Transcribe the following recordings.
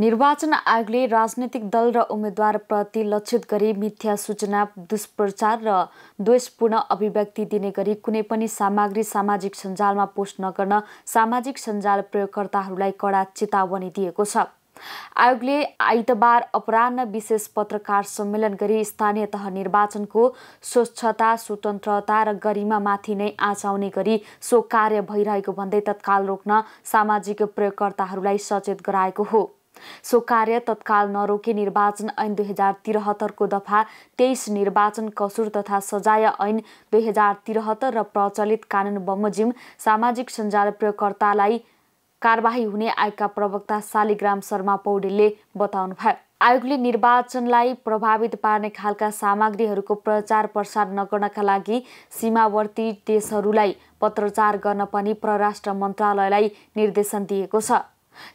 निर्वाचन आयोगले राजनैतिक दल र उम्मेद्वारप्रति लक्षित गरी मिथ्या सूचना दुष्प्रचार र द्वेषपूर्ण अभिव्यक्ति दिने गरी कुनै पनि सामग्री सामाजिक सञ्जालमा पोस्ट नगर्न सामाजिक सञ्जाल प्रयोगकर्ताहरूलाई कडा चेतावनी दिएको छ आयोगले आइतबार अपराह विशेष पत्रकार सम्मेलन गरी स्थानीय तह निर्वाचनको स्वच्छता स्वतन्त्रता र गरिमामाथि नै आँचाउने गरी सो कार्य भइरहेको भन्दै तत्काल रोक्न सामाजिक प्रयोगकर्ताहरूलाई सचेत गराएको हो सो कार्य तत्काल नरोकी निर्वाचन ऐन दुई हजार त्रिहत्तरको दफा तेइस निर्वाचन कसुर तथा सजाय ऐन दुई हजार त्रिहत्तर र प्रचलित कानुन बमोजिम सामाजिक सञ्जाल प्रयोगकर्तालाई कारबाही हुने आयोगका प्रवक्ता शालिग्राम शर्मा पौडेलले बताउनुभयो आयोगले निर्वाचनलाई प्रभावित पार्ने खालका सामग्रीहरूको प्रचार प्रसार नगर्नका लागि सीमावर्ती देशहरूलाई पत्रचार गर्न पनि परराष्ट्र मन्त्रालयलाई निर्देशन दिएको छ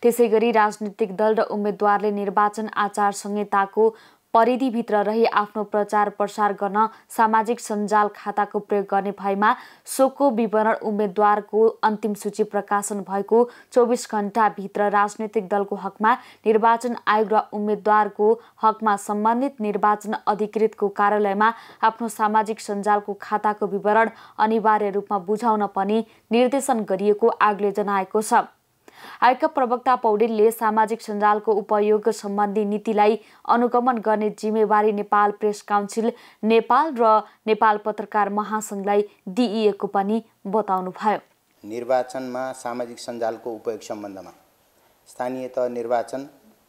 त्यसै गरी राजनीतिक दल र उम्मेद्वारले निर्वाचन आचार संहिताको परिधिभित्र रही आफ्नो प्रचार प्रसार गर्न सामाजिक सञ्जाल खाताको प्रयोग गर्ने भएमा सोको विवरण उम्मेद्वारको अन्तिम सूची प्रकाशन भएको चौबिस घन्टाभित्र राजनैतिक दलको हकमा निर्वाचन आयोग र उम्मेद्वारको हकमा सम्बन्धित निर्वाचन अधिकृतको कार्यालयमा आफ्नो सामाजिक सञ्जालको खाताको विवरण अनिवार्य रूपमा बुझाउन पनि निर्देशन गरिएको आयोगले जनाएको छ आयोगका प्रवक्ता पौडेलले सामाजिक सञ्जालको उपयोग सम्बन्धी नीतिलाई अनुगमन गर्ने जिम्मेवारी नेपाल प्रेस काउन्सिल नेपाल र नेपाल पत्रकार महासङ्घलाई दिइएको पनि बताउनु भयो निर्वाचनमा सामाजिक सञ्जालको उपयोग सम्बन्धमा स्थानीय तह निर्वाचन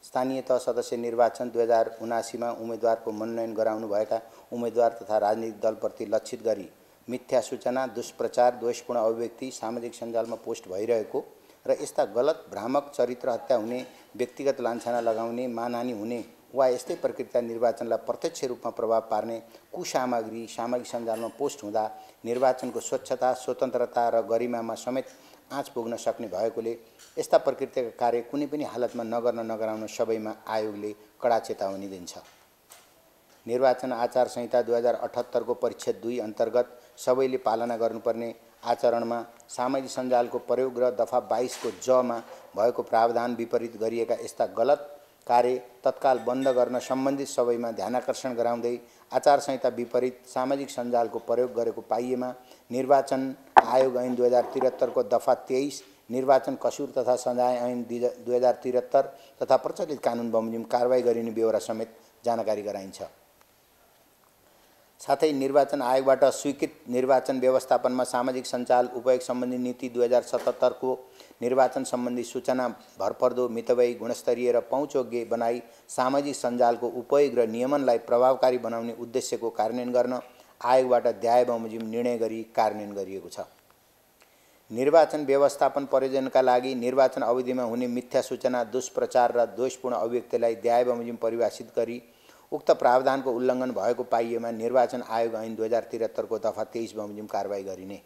स्थानीय तह सदस्य निर्वाचन दुई हजार उनासीमा उम्मेदवारको मनोनयन गराउनुभएका उम्मेद्वार तथा राजनीतिक दलप्रति लक्षित गरी मिथ्या सूचना दुष्प्रचार द्वेषपूर्ण अभिव्यक्ति सामाजिक सञ्जालमा पोस्ट भइरहेको र यस्ता गलत भ्रामक चरित्र हत्या हुने व्यक्तिगत लान्छना लगाउने मानहानी हुने वा यस्तै प्रकृतिका निर्वाचनलाई प्रत्यक्ष रूपमा प्रभाव पार्ने कुसामग्री सामाजिक सञ्जालमा पोस्ट हुँदा निर्वाचनको स्वच्छता स्वतन्त्रता र गरिमामा समेत आँच पुग्न सक्ने भएकोले यस्ता प्रकृतिका कार्य कुनै पनि हालतमा नगर्न नगराउन सबैमा आयोगले कडा चेतावनी दिन्छ निर्वाचन आचार संहिता दुई हजार अठहत्तरको परीक्षा दुई अन्तर्गत सबैले पालना गर्नुपर्ने आचरणमा सामाजिक सञ्जालको प्रयोग र दफा बाइसको जमा भएको प्रावधान विपरीत गरिएका यस्ता गलत कार्य तत्काल बन्द गर्न सम्बन्धित सबैमा ध्यानाकर्षण गराउँदै आचार संहिता विपरीत सामाजिक सञ्जालको प्रयोग गरेको पाइएमा निर्वाचन आयोग ऐन दुई हजार त्रिहत्तरको दफा तेइस निर्वाचन कसुर तथा सजाय ऐन दुई हजार त्रिहत्तर तथा प्रचलित कानुन बमोजिम कारवाही गरिने बेहोरा समेत जानकारी गराइन्छ साथै निर्वाचन आयोगबाट स्वीकृत निर्वाचन व्यवस्थापनमा सामाजिक सञ्चाल उपयोग सम्बन्धी नीति दुई हजार सतहत्तरको निर्वाचन सम्बन्धी सूचना भरपर्दो मितवयी गुणस्तरीय र पहुँचोग्य बनाई सामाजिक सञ्जालको उपयोग र नियमनलाई प्रभावकारी बनाउने उद्देश्यको कार्यान्वयन गर्न आयोगबाट ध्याय बमोजिम निर्णय गरी कार्यान्वयन गरिएको छ निर्वाचन व्यवस्थापन परियोजनाका लागि निर्वाचन अवधिमा हुने मिथ्या सूचना दुष्प्रचार र दोषपूर्ण अभिव्यक्तिलाई ध्याय बमोजिम परिभाषित गरी उक्त प्रावधानको उल्लङ्घन भएको पाइएमा निर्वाचन आयोग ऐन दुई हजार त्रिहत्तरको दफा तेइस बमोजिम कारवाही गरिने